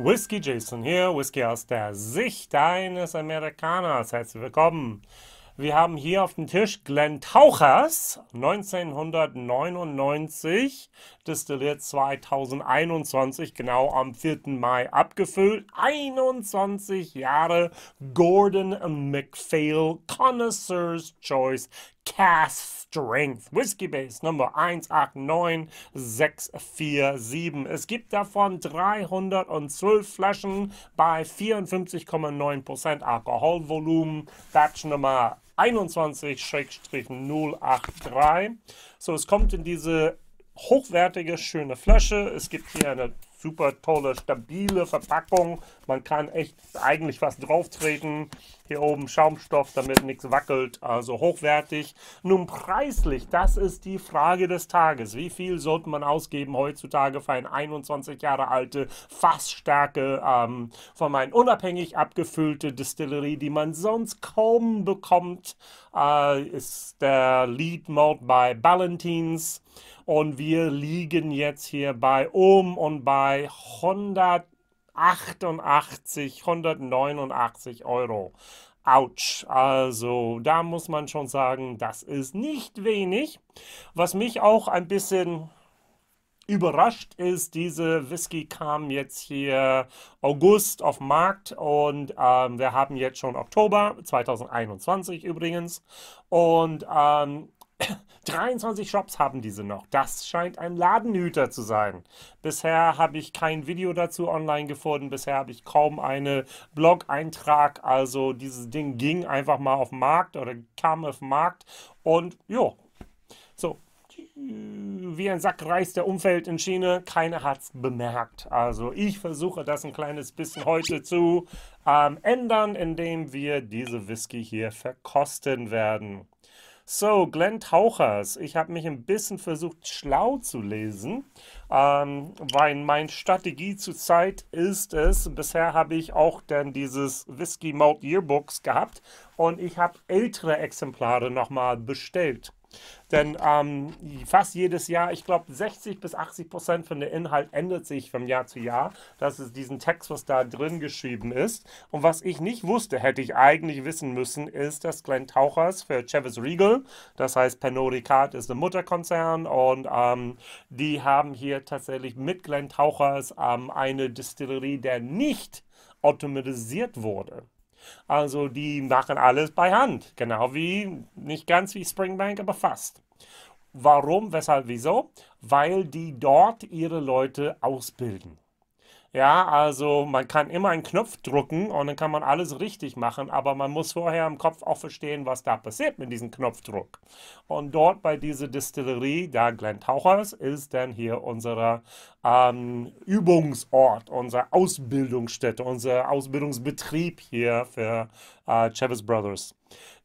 Whiskey Jason hier, Whiskey aus der Sicht eines Amerikaners. Herzlich willkommen. Wir haben hier auf dem Tisch Glenn Tauchers, 1999, destilliert 2021, genau am 4. Mai abgefüllt. 21 Jahre Gordon McPhail Connoisseur's Choice Cass Strength. Whiskey Base Nummer 189647. Es gibt davon 312 Flaschen bei 54,9% Alkoholvolumen. Batch Nummer 21-083. So, es kommt in diese hochwertige, schöne Flasche. Es gibt hier eine super tolle, stabile Verpackung. Man kann echt eigentlich was drauf treten. Hier oben Schaumstoff, damit nichts wackelt, also hochwertig. Nun preislich, das ist die Frage des Tages. Wie viel sollte man ausgeben heutzutage für eine 21 Jahre alte Fassstärke ähm, von meinen unabhängig abgefüllte Distillerie, die man sonst kaum bekommt? Äh, ist der Lead Mode bei Ballantines und wir liegen jetzt hier bei um und bei 188, 189 Euro. Autsch. Also da muss man schon sagen, das ist nicht wenig. Was mich auch ein bisschen überrascht ist, diese Whisky kam jetzt hier August auf Markt und ähm, wir haben jetzt schon Oktober 2021 übrigens. Und ähm, 23 Shops haben diese noch. Das scheint ein Ladenhüter zu sein. Bisher habe ich kein Video dazu online gefunden. Bisher habe ich kaum einen Blog-Eintrag. Also dieses Ding ging einfach mal auf den Markt oder kam auf den Markt. Und jo, so, wie ein Sack reißt der Umfeld in Schiene. Keiner hat es bemerkt. Also ich versuche das ein kleines bisschen heute zu ähm, ändern, indem wir diese Whisky hier verkosten werden. So, Glenn Tauchers. Ich habe mich ein bisschen versucht, schlau zu lesen, ähm, weil meine Strategie zurzeit ist es, bisher habe ich auch dann dieses Whiskey Malt Yearbooks gehabt und ich habe ältere Exemplare nochmal bestellt. Denn ähm, fast jedes Jahr, ich glaube 60 bis 80 Prozent von dem Inhalt ändert sich vom Jahr zu Jahr. Das ist diesen Text, was da drin geschrieben ist. Und was ich nicht wusste, hätte ich eigentlich wissen müssen, ist, dass Glenn Tauchers für Travis Regal, das heißt Pernod Ricard ist ein Mutterkonzern und ähm, die haben hier tatsächlich mit Glenn Tauchers ähm, eine Distillerie, der nicht automatisiert wurde. Also die machen alles bei Hand. Genau wie, nicht ganz wie Springbank, aber fast. Warum, weshalb, wieso? Weil die dort ihre Leute ausbilden. Ja, also man kann immer einen Knopf drücken und dann kann man alles richtig machen, aber man muss vorher im Kopf auch verstehen, was da passiert mit diesem Knopfdruck. Und dort bei dieser Distillerie, da Glenn Tauchers, ist dann hier unser ähm, Übungsort, unsere Ausbildungsstätte, unser Ausbildungsbetrieb hier für äh, Chavez Brothers.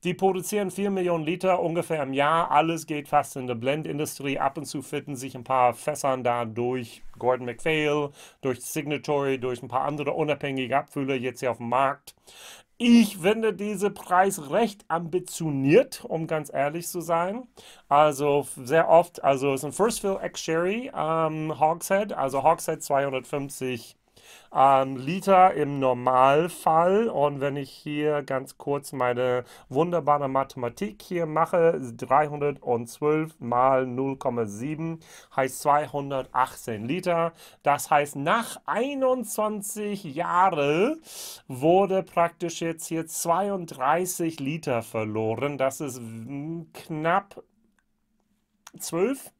Die produzieren 4 Millionen Liter ungefähr im Jahr. Alles geht fast in der Blendindustrie. Ab und zu fitten sich ein paar Fässern da durch Gordon MacPhail, durch Signatory, durch ein paar andere unabhängige Abfüller jetzt hier auf dem Markt. Ich finde diesen Preis recht ambitioniert, um ganz ehrlich zu sein. Also sehr oft, also es ist ein First Fill X Sherry ähm, Hogshead, also Hogshead 250 ähm, Liter im Normalfall. Und wenn ich hier ganz kurz meine wunderbare Mathematik hier mache, 312 mal 0,7 heißt 218 Liter. Das heißt, nach 21 Jahren wurde praktisch jetzt hier 32 Liter verloren. Das ist knapp 12,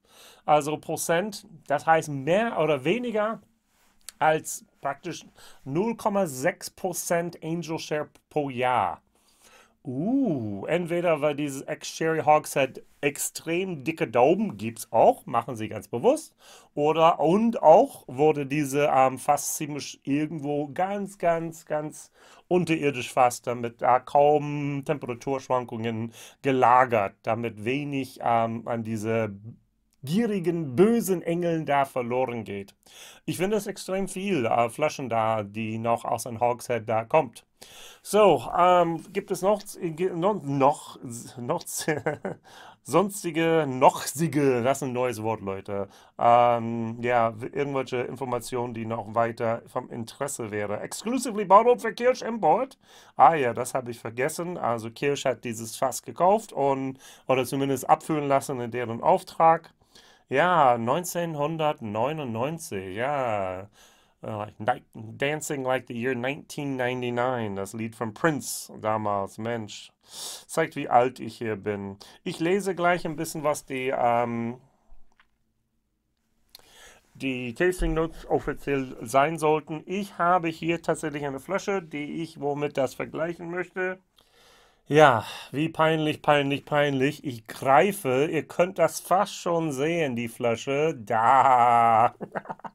also Prozent. Das heißt mehr oder weniger als praktisch 0,6% Angel Share pro Jahr. Uh, entweder weil dieses Ex-Sherry Hawks halt extrem dicke Daumen es auch, machen sie ganz bewusst. Oder und auch wurde diese ähm, fast ziemlich irgendwo ganz, ganz, ganz unterirdisch fast, damit da äh, kaum Temperaturschwankungen gelagert, damit wenig ähm, an diese gierigen, bösen Engeln da verloren geht. Ich finde es extrem viel äh, Flaschen da, die noch aus einem Hogshead da kommt. So, ähm, gibt es noch, äh, noch, noch, noch sonstige, nochsige, das ist ein neues Wort, Leute. Ähm, ja, irgendwelche Informationen, die noch weiter vom Interesse wäre. Exclusively bottled for Kirsch Import. Ah ja, das habe ich vergessen. Also Kirsch hat dieses Fass gekauft und, oder zumindest abfüllen lassen in deren Auftrag. Ja, 1999, ja. Uh, Dancing Like the Year 1999, das Lied von Prince damals, Mensch. Zeigt, wie alt ich hier bin. Ich lese gleich ein bisschen, was die, ähm, die Tasting Notes offiziell sein sollten. Ich habe hier tatsächlich eine Flasche, die ich womit das vergleichen möchte. Ja, wie peinlich, peinlich, peinlich. Ich greife, ihr könnt das fast schon sehen, die Flasche. Da.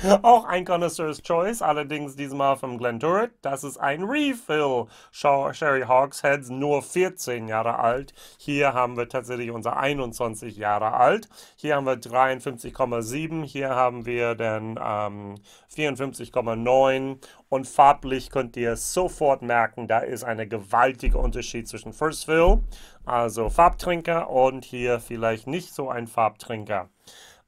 Auch ein Connoisseur's Choice, allerdings diesmal vom Turret. Das ist ein Refill. Sherry Hawksheads, nur 14 Jahre alt. Hier haben wir tatsächlich unser 21 Jahre alt. Hier haben wir 53,7. Hier haben wir dann ähm, 54,9. Und farblich könnt ihr sofort merken, da ist ein gewaltiger Unterschied zwischen First Fill, also Farbtrinker, und hier vielleicht nicht so ein Farbtrinker.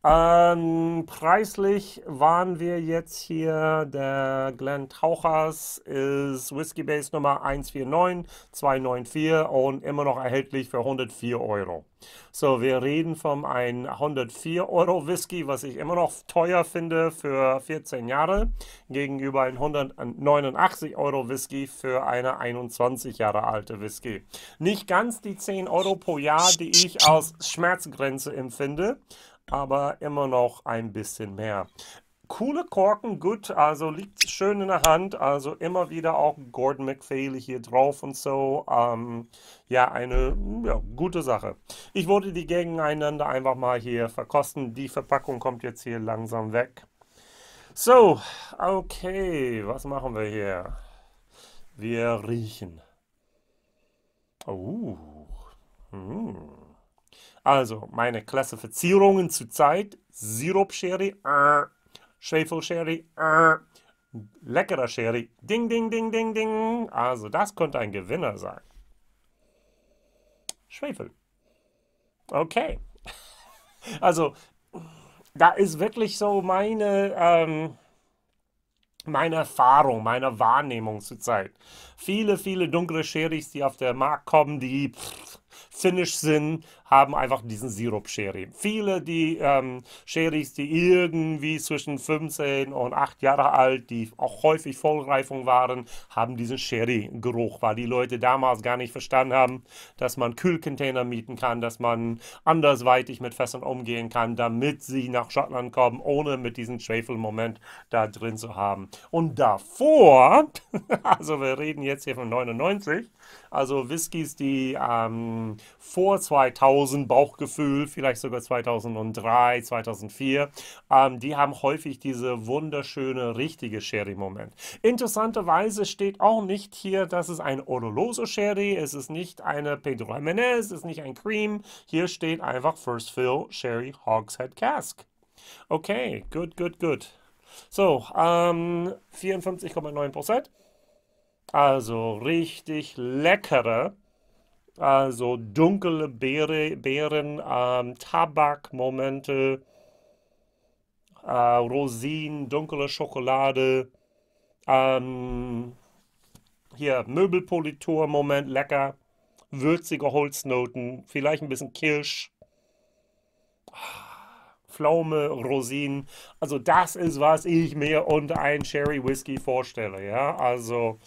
Ähm, preislich waren wir jetzt hier, der Glenn Tauchers ist Whiskey Base Nummer 149294 und immer noch erhältlich für 104 Euro. So, wir reden von einem 104 Euro Whisky, was ich immer noch teuer finde für 14 Jahre, gegenüber einem 189 Euro Whisky für eine 21 Jahre alte Whisky. Nicht ganz die 10 Euro pro Jahr, die ich als Schmerzgrenze empfinde, aber immer noch ein bisschen mehr. Coole Korken, gut, also liegt schön in der Hand, also immer wieder auch Gordon McPhail hier drauf und so. Ähm, ja, eine ja, gute Sache. Ich wollte die gegeneinander einfach mal hier verkosten. Die Verpackung kommt jetzt hier langsam weg. So, okay, was machen wir hier? Wir riechen. Oh, uh, hm. Also meine Klassifizierungen Zeit: Sirup Sherry, äh, Schäfel Sherry, äh, leckerer Sherry. Ding, ding, ding, ding, ding. Also das könnte ein Gewinner sein. Schwefel. Okay. Also da ist wirklich so meine, ähm, meine Erfahrung, meine Wahrnehmung zurzeit. Viele, viele dunkle Sherrys, die auf den Markt kommen, die pff, Finish sind, haben einfach diesen Sirup-Sherry. Viele, die ähm, Sherrys, die irgendwie zwischen 15 und 8 Jahre alt, die auch häufig Vollreifung waren, haben diesen Sherry-Geruch, weil die Leute damals gar nicht verstanden haben, dass man Kühlcontainer mieten kann, dass man andersweitig mit Fässern umgehen kann, damit sie nach Schottland kommen, ohne mit diesem Schwefelmoment da drin zu haben. Und davor, also wir reden jetzt hier von 99, also Whiskys, die ähm, vor 2000 Bauchgefühl, vielleicht sogar 2003, 2004, ähm, die haben häufig diese wunderschöne, richtige Sherry-Moment. Interessanterweise steht auch nicht hier, dass es ein Oloroso Sherry, ist. es ist nicht eine Pedro Jimenez, es ist nicht ein Cream. Hier steht einfach First Fill Sherry Hogshead Cask. Okay, gut, gut, gut. So, ähm, 54,9 Prozent. Also richtig leckere, also dunkle Beere, Beeren, ähm, Tabakmomente, äh, Rosinen, dunkle Schokolade, ähm, hier Möbelpolitur-Moment, lecker, würzige Holznoten, vielleicht ein bisschen Kirsch. Pflaume, Rosinen. Also das ist, was ich mir unter einen Cherry Whisky vorstelle. Ja, also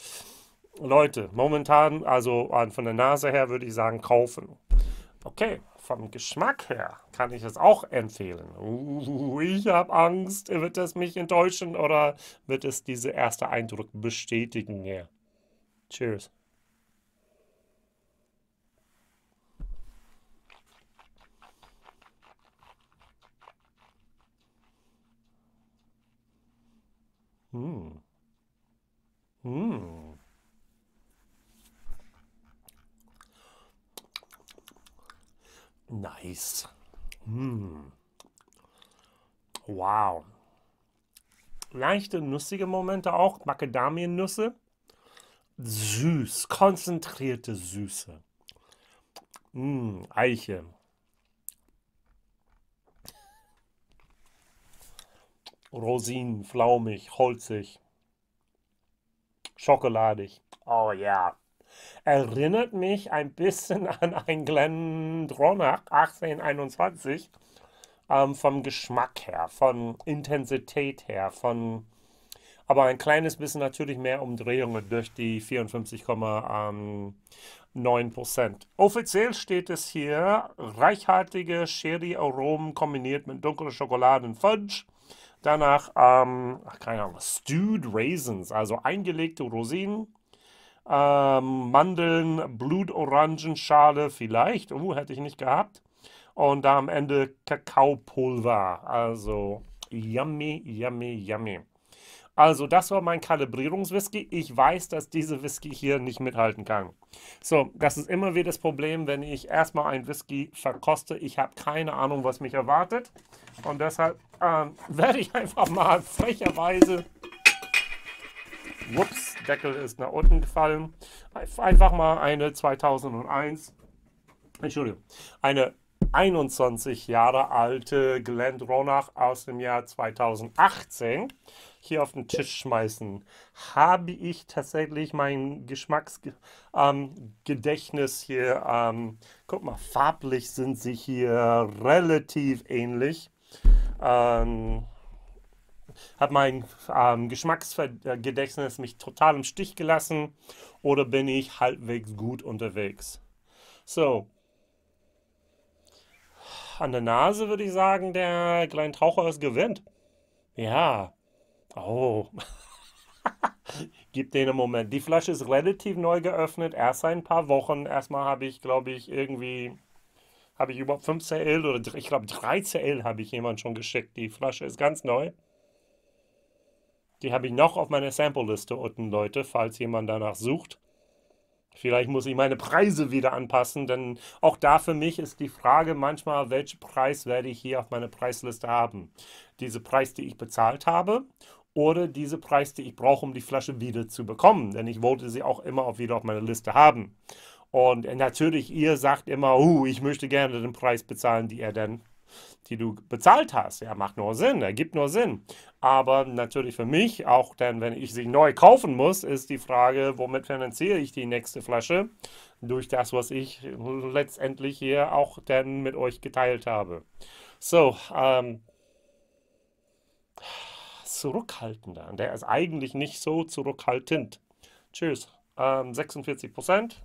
Leute, momentan, also von der Nase her würde ich sagen, kaufen. Okay, vom Geschmack her kann ich es auch empfehlen. Uh, ich habe Angst, wird es mich enttäuschen oder wird es diese erste Eindruck bestätigen? Yeah. Cheers. Mmm. Mmm. Eis. Mmh. Wow. Leichte, nussige Momente auch, Macadamiennüsse. Süß, konzentrierte Süße. Mmh, Eiche. Rosinen, flaumig, holzig, schokoladig. Oh ja. Yeah. Erinnert mich ein bisschen an ein Glenn Dronach 1821 ähm, vom Geschmack her, von Intensität her, von aber ein kleines bisschen natürlich mehr Umdrehungen durch die 54,9 ähm, Prozent. Offiziell steht es hier reichhaltige Sherry-Aromen kombiniert mit dunkler Schokoladenfudge. Danach, ähm, keine Ahnung, Stewed Raisins, also eingelegte Rosinen ähm, Mandeln, Blutorangenschale vielleicht, Oh, hätte ich nicht gehabt. Und da am Ende Kakaopulver. Also yummy, yummy, yummy. Also das war mein Kalibrierungswhisky. Ich weiß, dass diese Whisky hier nicht mithalten kann. So, das ist immer wieder das Problem, wenn ich erstmal einen Whisky verkoste. Ich habe keine Ahnung, was mich erwartet. Und deshalb ähm, werde ich einfach mal frecherweise Whoops, Deckel ist nach unten gefallen. Einfach mal eine 2001, Entschuldigung, eine 21 Jahre alte Glenn Ronach aus dem Jahr 2018 hier auf den Tisch schmeißen. Habe ich tatsächlich mein Geschmacksgedächtnis ähm, hier, ähm, guck mal, farblich sind sie hier relativ ähnlich. Ähm, hat mein ähm, Geschmacksgedächtnis mich total im Stich gelassen oder bin ich halbwegs gut unterwegs? So. An der Nase würde ich sagen, der kleine Taucher ist gewinnt. Ja. Oh. Gib den einen Moment. Die Flasche ist relativ neu geöffnet, erst seit ein paar Wochen. Erstmal habe ich, glaube ich, irgendwie habe ich überhaupt 5 CL oder ich glaube 3 CL habe ich jemand schon geschickt. Die Flasche ist ganz neu. Die habe ich noch auf meiner Sample-Liste unten, Leute, falls jemand danach sucht. Vielleicht muss ich meine Preise wieder anpassen, denn auch da für mich ist die Frage manchmal, welchen Preis werde ich hier auf meiner Preisliste haben? Diese Preis, die ich bezahlt habe oder diese Preis, die ich brauche, um die Flasche wieder zu bekommen, denn ich wollte sie auch immer auch wieder auf meiner Liste haben. Und äh, natürlich, ihr sagt immer, uh, ich möchte gerne den Preis bezahlen, die er dann die du bezahlt hast. Ja, macht nur Sinn, ergibt nur Sinn. Aber natürlich für mich, auch dann, wenn ich sie neu kaufen muss, ist die Frage, womit finanziere ich die nächste Flasche? Durch das, was ich letztendlich hier auch dann mit euch geteilt habe. So, ähm, zurückhaltender. Der ist eigentlich nicht so zurückhaltend. Tschüss. Ähm, 46 Prozent.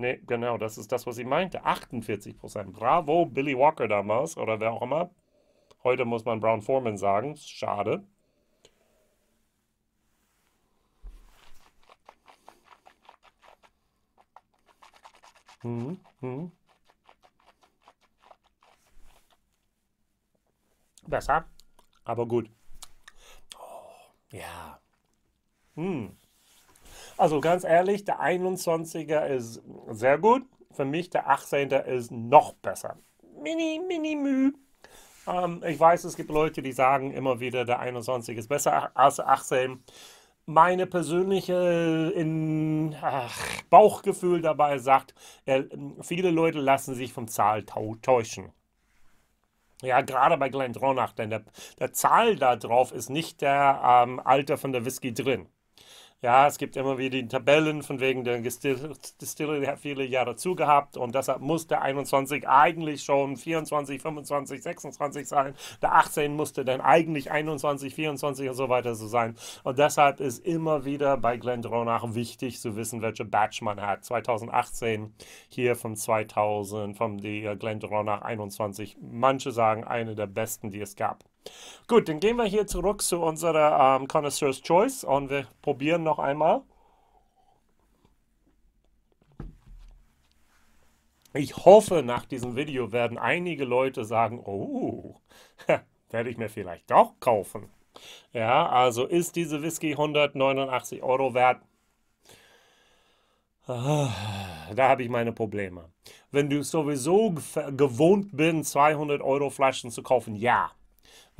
Nee, genau, das ist das, was ich meinte. 48 Prozent. Bravo, Billy Walker damals oder wer auch immer. Heute muss man Brown Foreman sagen. Schade. Mhm, mhm. Besser, aber gut. Oh, ja. Hm. Also ganz ehrlich, der 21er ist sehr gut. Für mich der 18er ist noch besser. Mini, mini, müh. Ähm, ich weiß, es gibt Leute, die sagen immer wieder, der 21 ist besser als der 18. Meine persönliche in, ach, Bauchgefühl dabei sagt, äh, viele Leute lassen sich vom Zahl täuschen. Ja, gerade bei Glenn Dronach, denn der, der Zahl da drauf ist nicht der ähm, Alter von der Whisky drin ja, es gibt immer wieder die Tabellen von wegen der Distillery hat viele Jahre zugehabt und deshalb musste 21 eigentlich schon 24, 25, 26 sein. Der 18 musste dann eigentlich 21, 24 und so weiter so sein. Und deshalb ist immer wieder bei Glendronach wichtig zu wissen, welche Batch man hat. 2018 hier von 2000, von der Glendronach 21. Manche sagen eine der besten, die es gab. Gut, dann gehen wir hier zurück zu unserer ähm, Connoisseur's Choice und wir probieren noch einmal. Ich hoffe, nach diesem Video werden einige Leute sagen, oh, werde ich mir vielleicht doch kaufen. Ja, also ist diese Whisky 189 Euro wert? Ah, da habe ich meine Probleme. Wenn du sowieso gewohnt bist, 200 Euro Flaschen zu kaufen, ja,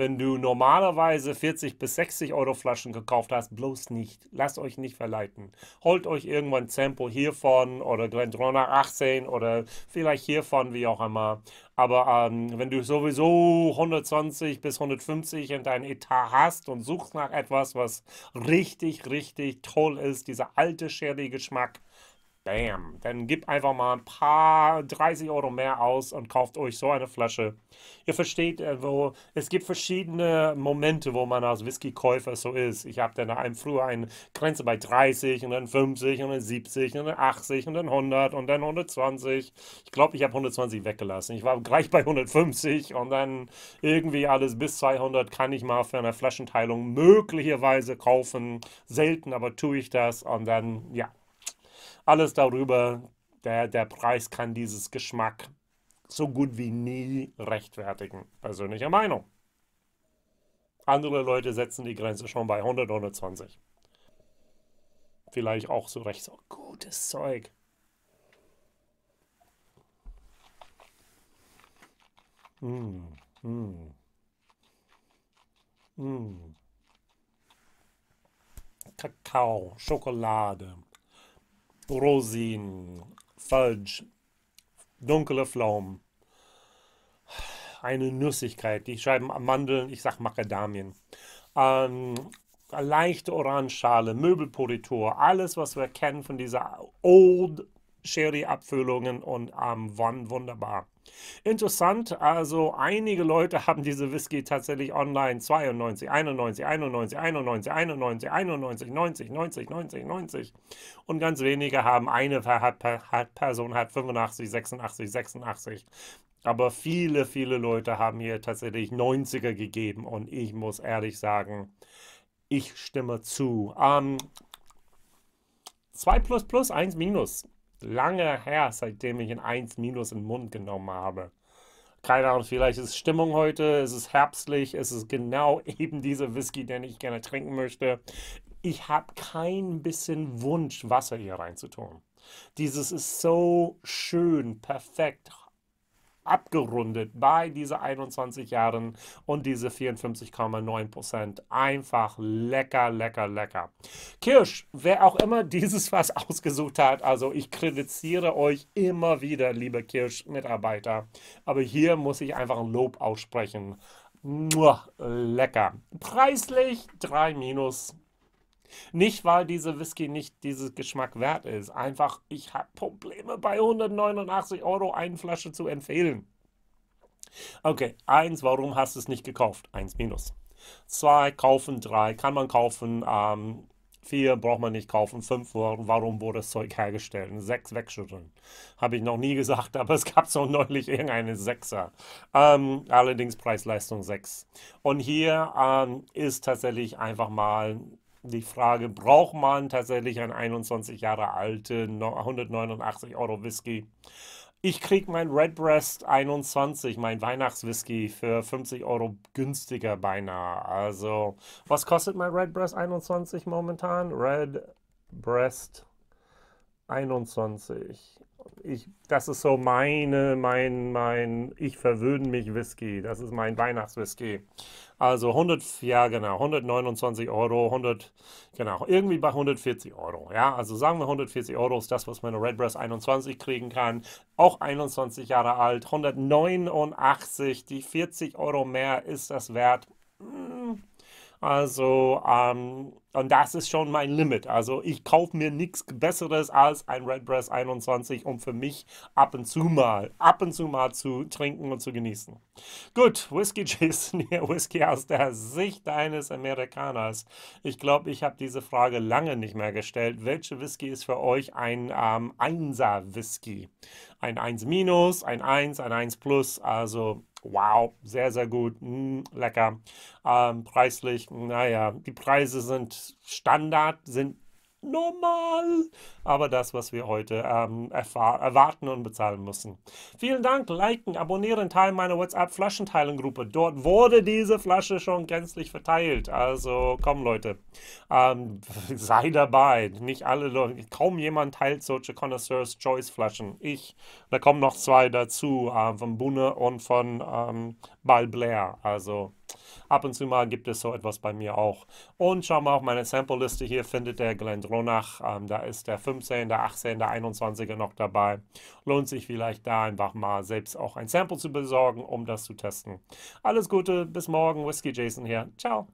wenn du normalerweise 40 bis 60 Euro Flaschen gekauft hast, bloß nicht. Lasst euch nicht verleiten. Holt euch irgendwann Sample hiervon oder Glendrona 18 oder vielleicht hiervon, wie auch immer. Aber ähm, wenn du sowieso 120 bis 150 in deinem Etat hast und suchst nach etwas, was richtig, richtig toll ist, dieser alte Sherry-Geschmack, Bam. Dann gib einfach mal ein paar 30 Euro mehr aus und kauft euch so eine Flasche. Ihr versteht, äh, wo es gibt verschiedene Momente, wo man als Whisky-Käufer so ist. Ich habe dann einem früher eine Grenze bei 30 und dann 50 und dann 70 und dann 80 und dann 100 und dann 120. Ich glaube, ich habe 120 weggelassen. Ich war gleich bei 150 und dann irgendwie alles bis 200 kann ich mal für eine Flaschenteilung möglicherweise kaufen. Selten, aber tue ich das und dann, ja alles darüber, der, der Preis kann dieses Geschmack so gut wie nie rechtfertigen. Persönliche Meinung. Andere Leute setzen die Grenze schon bei 100, 120. Vielleicht auch so recht so oh, gutes Zeug. Mm, mm. Mm. Kakao, Schokolade. Rosin, Fudge, dunkle Pflaumen, eine Nüssigkeit, die Scheiben Mandeln, ich sag Macadamien, ähm, leichte Orangenschale, Möbelpolitur, alles, was wir kennen von dieser Old Sherry-Abfüllungen und ähm, wunderbar. Interessant, also einige Leute haben diese Whisky tatsächlich online 92, 91, 91, 91, 91, 91, 90, 90, 90, 90. Und ganz wenige haben eine Person hat 85, 86, 86. Aber viele, viele Leute haben hier tatsächlich 90er gegeben und ich muss ehrlich sagen, ich stimme zu. Ähm, 2 plus plus 1 minus lange her, seitdem ich ein 1 minus in den Mund genommen habe. Keine Ahnung, vielleicht ist Stimmung heute, es ist herbstlich, es ist genau eben dieser Whisky, den ich gerne trinken möchte. Ich habe kein bisschen Wunsch, Wasser hier reinzutun. Dieses ist so schön, perfekt, abgerundet bei diese 21 Jahren und diese 54,9 Prozent. Einfach lecker, lecker, lecker. Kirsch, wer auch immer dieses was ausgesucht hat, also ich kritisiere euch immer wieder, liebe Kirsch-Mitarbeiter, aber hier muss ich einfach ein Lob aussprechen. Muah, lecker. Preislich 3 minus. Nicht, weil dieser Whisky nicht dieses Geschmack wert ist. Einfach, ich habe Probleme bei 189 Euro eine Flasche zu empfehlen. Okay, eins, warum hast du es nicht gekauft? Eins minus. Zwei, kaufen. Drei, kann man kaufen. Ähm, vier, braucht man nicht kaufen. Fünf, warum wurde das Zeug hergestellt? Sechs, wegschütteln. Habe ich noch nie gesagt, aber es gab so neulich irgendeine Sechser. Ähm, allerdings Preis-Leistung sechs. Und hier ähm, ist tatsächlich einfach mal die Frage, braucht man tatsächlich einen 21 Jahre alten 189 Euro Whisky? Ich kriege mein Redbreast 21, mein Weihnachtswhisky, für 50 Euro günstiger beinahe. Also, was kostet mein Redbreast 21 momentan? Redbreast 21 ich, das ist so meine, mein, mein, ich verwöhne mich Whisky. Das ist mein Weihnachtswhisky. Also 100, ja genau, 129 Euro, 100, genau, irgendwie bei 140 Euro. Ja, also sagen wir 140 Euro ist das, was meine Redbreast 21 kriegen kann. Auch 21 Jahre alt, 189, die 40 Euro mehr ist das wert. Hm also, ähm, und das ist schon mein Limit. Also, ich kaufe mir nichts Besseres als ein Redbreast 21, um für mich ab und zu mal, ab und zu mal zu trinken und zu genießen. Gut, Whisky Jason hier, Whisky aus der Sicht eines Amerikaners. Ich glaube, ich habe diese Frage lange nicht mehr gestellt. Welche Whisky ist für euch ein ähm, 1er whisky Ein 1 minus, ein 1, ein 1 plus, also Wow, sehr, sehr gut, mm, lecker. Ähm, preislich, naja, die Preise sind Standard, sind normal. Aber das, was wir heute ähm, erwarten und bezahlen müssen. Vielen Dank, liken, abonnieren, teilen meine WhatsApp-Flaschenteilengruppe. Dort wurde diese Flasche schon gänzlich verteilt. Also komm, Leute, ähm, sei dabei. Nicht alle Leute, kaum jemand teilt solche Connoisseurs Choice Flaschen. Ich, da kommen noch zwei dazu, äh, von Bunne und von ähm, Ball Blair. Also Ab und zu mal gibt es so etwas bei mir auch. Und schau mal auf meine Sample-Liste. Hier findet der Glendronach. Ähm, da ist der 15, der 18, der 21er noch dabei. Lohnt sich vielleicht da einfach mal selbst auch ein Sample zu besorgen, um das zu testen. Alles Gute, bis morgen. Whiskey Jason hier. Ciao.